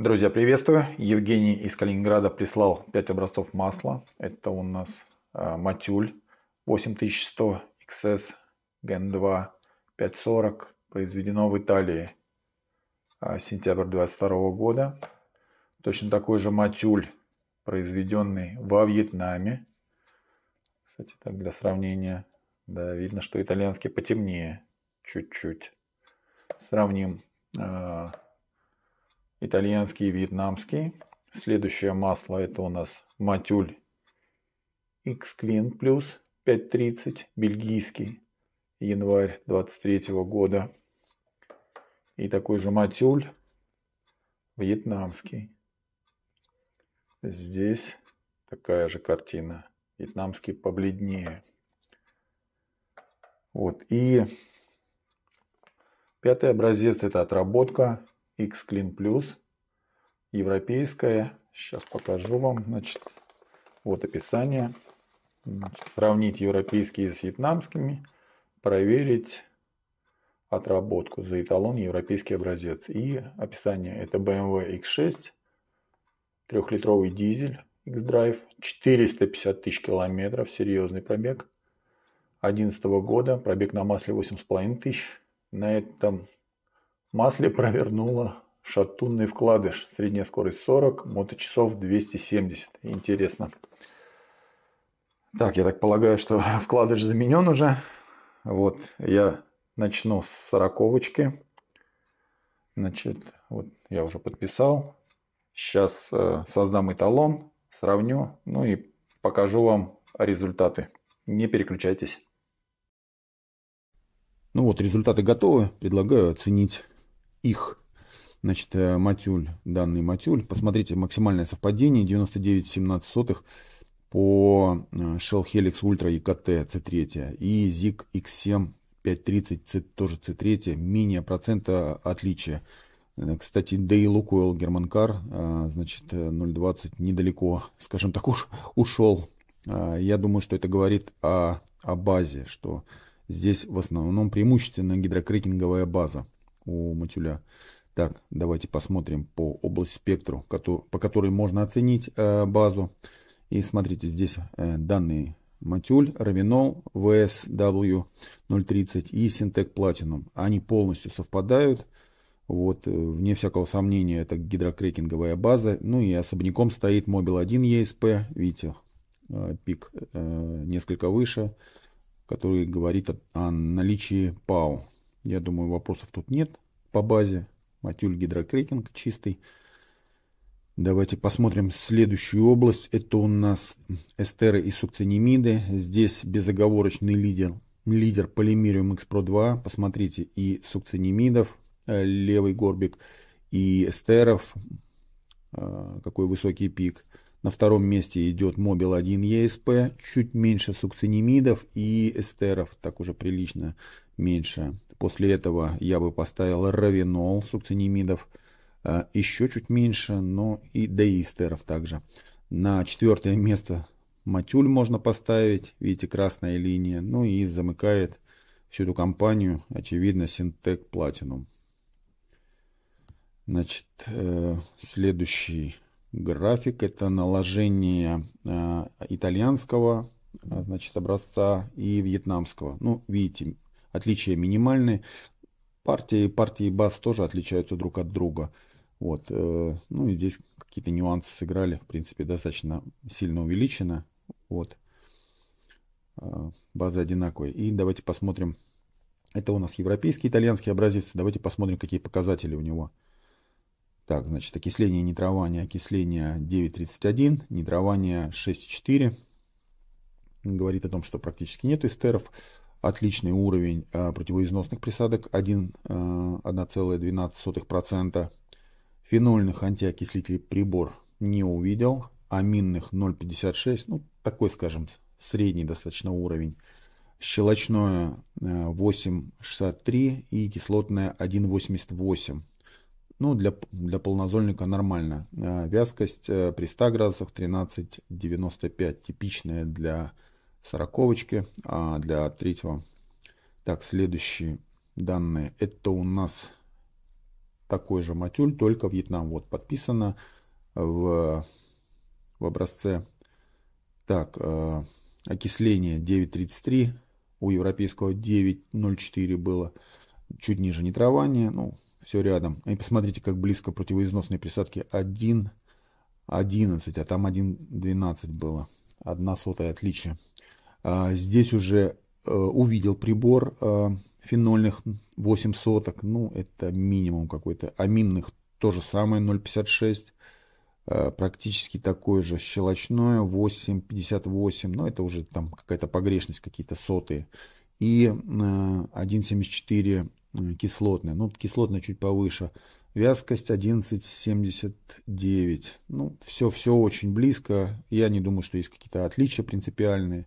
Друзья, приветствую. Евгений из Калининграда прислал 5 образцов масла. Это у нас э, Матюль 8100 XS Gen 2 540. Произведено в Италии э, сентябрь 22 года. Точно такой же Матюль, произведенный во Вьетнаме. Кстати, так для сравнения, да, видно, что итальянский потемнее чуть-чуть. Сравним э, итальянский, и вьетнамский. Следующее масло это у нас матюль X-Clean плюс 5.30, бельгийский, январь 23 года. И такой же матюль вьетнамский. Здесь такая же картина. Вьетнамский побледнее. Вот. И пятый образец – это отработка X-Clean Plus, европейская. Сейчас покажу вам, значит, вот описание. Значит, сравнить европейские с вьетнамскими, проверить отработку за эталон европейский образец. И описание. Это BMW X6, трехлитровый дизель X-Drive, 450 тысяч километров, серьезный пробег. 2011 года, пробег на масле 8,5 тысяч. На этом Масле провернула шатунный вкладыш. Средняя скорость 40, моточасов 270. Интересно. Так, я так полагаю, что вкладыш заменен уже. Вот, я начну с сороковочки. Значит, вот я уже подписал. Сейчас э, создам эталон, сравню, ну и покажу вам результаты. Не переключайтесь. Ну вот, результаты готовы. Предлагаю оценить их. Значит, э, матюль, данный матюль. Посмотрите, максимальное совпадение 99,17 по э, Shell Helix Ultra EKT C3 и ZIG X7 530 тоже C3, менее процента отличия. Э, кстати, да и German Car значит, 0.20 недалеко, скажем так, уж ушел. Я думаю, что это говорит о, о базе, что здесь в основном преимущественно гидрокрекинговая база у Матюля. Так, давайте посмотрим по области спектру, по которой можно оценить э, базу. И смотрите, здесь э, данные Матюль, Равинол, VSW030 и Синтек Platinum. Они полностью совпадают. Вот, э, вне всякого сомнения, это гидрокрекинговая база. Ну и особняком стоит Мобил 1 ESP. Видите, пик несколько выше, который говорит о наличии ПАУ. Я думаю, вопросов тут нет. По базе Матюль гидрокрекинг чистый. Давайте посмотрим следующую область. Это у нас эстеры и сукцинимиды. Здесь безоговорочный лидер, лидер полимериум X-Pro2. Посмотрите, и сукцинимидов, э, левый горбик, и эстеров, э, какой высокий пик. На втором месте идет Мобил 1 ESP, чуть меньше сукцинимидов и эстеров, так уже прилично меньше. После этого я бы поставил равинол, сукцинимидов, э, еще чуть меньше, но и деистеров также. На четвертое место матюль можно поставить, видите, красная линия. Ну и замыкает всю эту компанию, очевидно, Синтек Платинум. Значит, э, следующий график это наложение э, итальянского значит, образца и вьетнамского. Ну, видите, отличия минимальны. Партии и партии баз тоже отличаются друг от друга. Вот, э, ну и здесь какие-то нюансы сыграли, в принципе, достаточно сильно увеличено. Вот, э, базы одинаковые. И давайте посмотрим, это у нас европейский, итальянский образец. Давайте посмотрим, какие показатели у него. Так, значит, окисление нитрования, окисление 9,31, нитрование 6,4. Говорит о том, что практически нет эстеров. Отличный уровень э, противоизносных присадок 1,12%. Э, Фенольных антиокислителей прибор не увидел. Аминных 0,56, ну такой, скажем, средний достаточно уровень. Щелочное 8,63 э, и кислотное 1,88. Ну, для, для полнозольника нормально. Вязкость при 100 градусах 13,95. Типичная для сороковочки а для третьего. Так, следующие данные. Это у нас такой же матюль, только Вьетнам. Вот, подписано в, в образце. Так, э, окисление 9.33, у европейского 9.04 было. Чуть ниже нитрование, ну, все рядом. И посмотрите, как близко противоизносные присадки 1.11, а там 1.12 было. Одна сотая отличие. А, здесь уже э, увидел прибор э, фенольных 8 соток. Ну, это минимум какой-то. Аминных то же самое 0,56. Э, практически такое же щелочное 8,58. Но ну, это уже там какая-то погрешность, какие-то сотые. И 1,74 кислотное. Ну, кислотное чуть повыше. Вязкость 11,79. Ну, все-все очень близко. Я не думаю, что есть какие-то отличия принципиальные.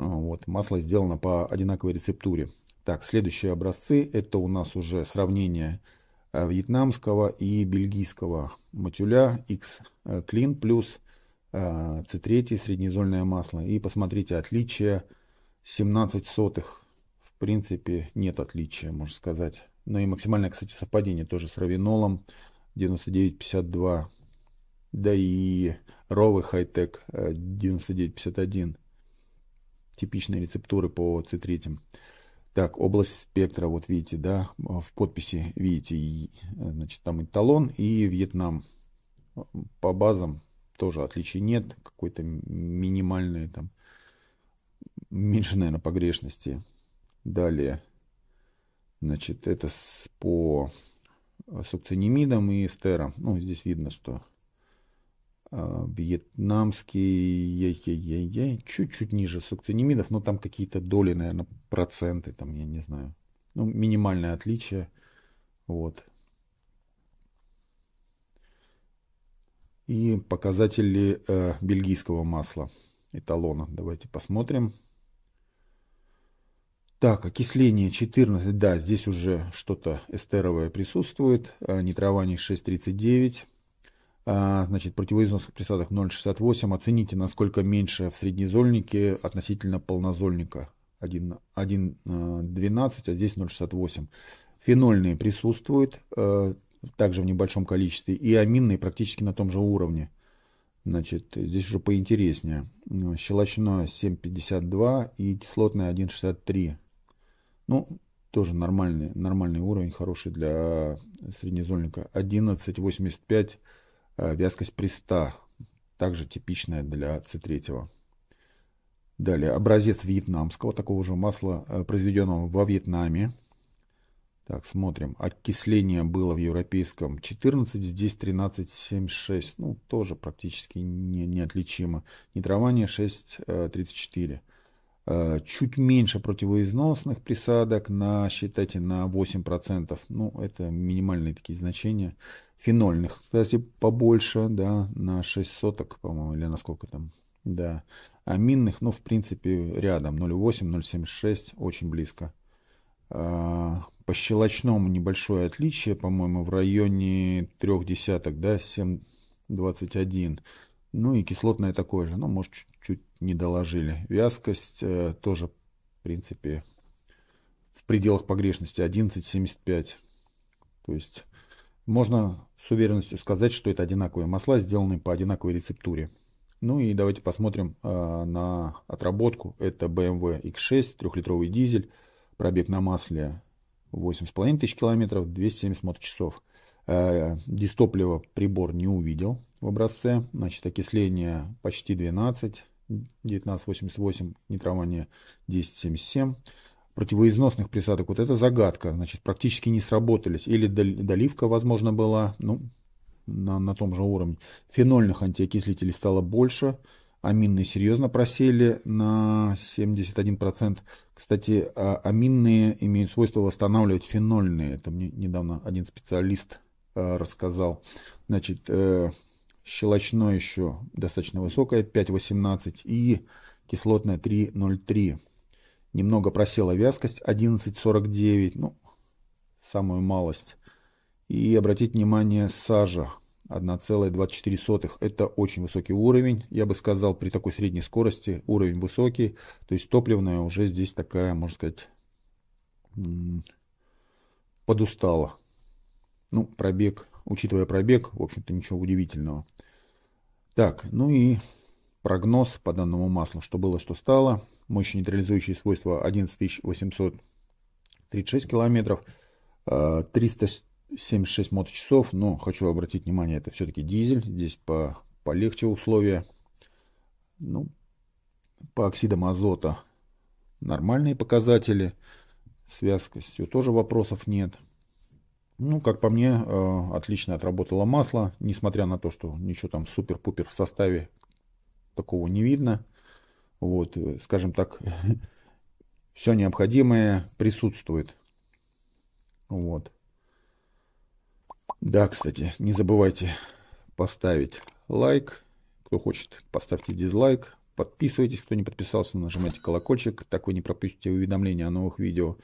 А, вот, масло сделано по одинаковой рецептуре. Так, следующие образцы это у нас уже сравнение э, вьетнамского и бельгийского матюля X Clean э, плюс C3 э, среднезольное масло. И посмотрите, отличие 17 сотых. В принципе, нет отличия, можно сказать. Ну и максимальное, кстати, совпадение тоже с равинолом 99,52. Да и ровый хай-тек 99,51 типичные рецептуры по с Так, область спектра, вот видите, да, а, в подписи видите, э, значит, там и Талон, и Вьетнам. По базам тоже отличий нет, какой-то минимальный там, меньше, наверное, погрешности. Далее, значит, это с, по э, сукцинемидам и стерам Ну, здесь видно, что а, вьетнамский, чуть-чуть ниже сукцинемидов, но там какие-то доли, наверное, проценты, там, я не знаю. Ну, минимальное отличие. Вот. И показатели э, бельгийского масла, эталона. Давайте посмотрим. Так, окисление 14, да, здесь уже что-то эстеровое присутствует. А, Нитрование 639. А, значит, противоизнос присадок 0,68. Оцените, насколько меньше в среднезольнике относительно полнозольника 1,12, а, а здесь 0,68. Фенольные присутствуют а, также в небольшом количестве, и аминные практически на том же уровне. Значит, здесь уже поинтереснее. Щелочное 7,52 и кислотное 1,63. Ну, тоже нормальный, нормальный уровень, хороший для среднезольника. 11,85 Э, вязкость приста также типичная для C3. Далее образец вьетнамского, такого же масла, э, произведенного во Вьетнаме. Так, смотрим. Окисление было в европейском 14, здесь 13,76. Ну, тоже практически не, неотличимо. Нитрование 6,34. Э, чуть меньше противоизносных присадок на, считайте, на 8%. Ну, это минимальные такие значения. Фенольных, кстати, побольше, да, на 6 соток, по-моему, или на сколько там, да. аминных, минных, ну, в принципе, рядом, 0,8, 0,76, очень близко. А, по щелочному небольшое отличие, по-моему, в районе трех десяток, да, 7,21. Ну и кислотное такое же, ну, может, чуть-чуть не доложили. Вязкость э, тоже, в принципе, в пределах погрешности 11,75. То есть можно с уверенностью сказать, что это одинаковые масла, сделанные по одинаковой рецептуре. Ну и давайте посмотрим э, на отработку. Это BMW X6, эм трехлитровый дизель, пробег на масле 8,5 тысяч километров, 270 моточасов. Э, дистопливо прибор не увидел, в образце. Значит, окисление почти 12, 19,88, нитрование 10,77. Противоизносных присадок, вот это загадка, значит, практически не сработались. Или доливка, возможно, была, ну, на, на том же уровне. Фенольных антиокислителей стало больше, аминные серьезно просели на 71%. Кстати, а аминные имеют свойство восстанавливать фенольные. Это мне недавно один специалист э, рассказал. Значит, э, щелочное еще достаточно высокое 5,18 и кислотное 3,03. Немного просела вязкость 11,49, ну, самую малость. И обратить внимание, сажа 1,24. Это очень высокий уровень. Я бы сказал, при такой средней скорости уровень высокий. То есть топливная уже здесь такая, можно сказать, подустала. Ну, пробег учитывая пробег, в общем-то, ничего удивительного. Так, ну и прогноз по данному маслу. Что было, что стало. Мощь нейтрализующие свойства 11836 километров. 376 а, моточасов, но хочу обратить внимание, это все-таки дизель, здесь по, полегче условия. Ну, по оксидам азота нормальные показатели, связкостью тоже вопросов нет. Ну, как по мне, э, отлично отработало масло, несмотря на то, что ничего там супер-пупер в составе такого не видно. Вот, э, скажем так, все необходимое присутствует. Вот. Да, кстати, не забывайте поставить лайк. Кто хочет, поставьте дизлайк. Подписывайтесь, кто не подписался, нажимайте колокольчик. Так вы не пропустите уведомления о новых видео.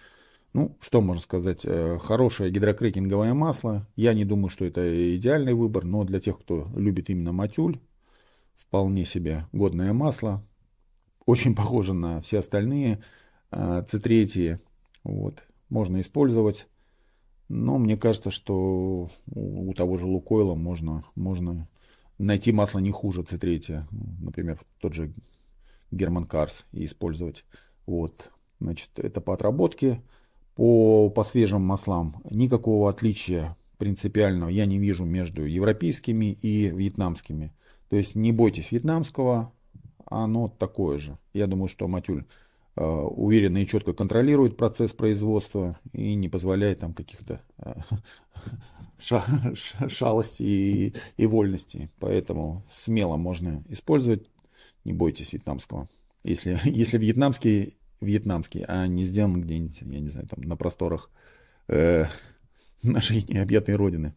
Ну, что можно сказать, э, хорошее гидрокрекинговое масло. Я не думаю, что это идеальный выбор, но для тех, кто любит именно матюль, вполне себе годное масло. Очень похоже на все остальные C3. Э, вот. Можно использовать. Но мне кажется, что у того же Лукойла можно, можно найти масло не хуже C3. Например, тот же Герман Карс и использовать. Вот. Значит, это по отработке по, по свежим маслам никакого отличия принципиального я не вижу между европейскими и вьетнамскими. То есть не бойтесь вьетнамского, оно такое же. Я думаю, что Матюль э, уверенно и четко контролирует процесс производства и не позволяет там каких-то э, шалостей и, и вольностей. Поэтому смело можно использовать. Не бойтесь вьетнамского. Если, если вьетнамский вьетнамский, а не сделан где-нибудь, я не знаю, там на просторах э, нашей необъятной родины.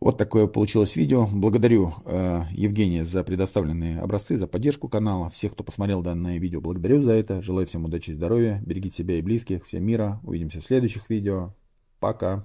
Вот такое получилось видео. Благодарю э, Евгения за предоставленные образцы, за поддержку канала. Всех, кто посмотрел данное видео, благодарю за это. Желаю всем удачи и здоровья. Берегите себя и близких. Всем мира. Увидимся в следующих видео. Пока.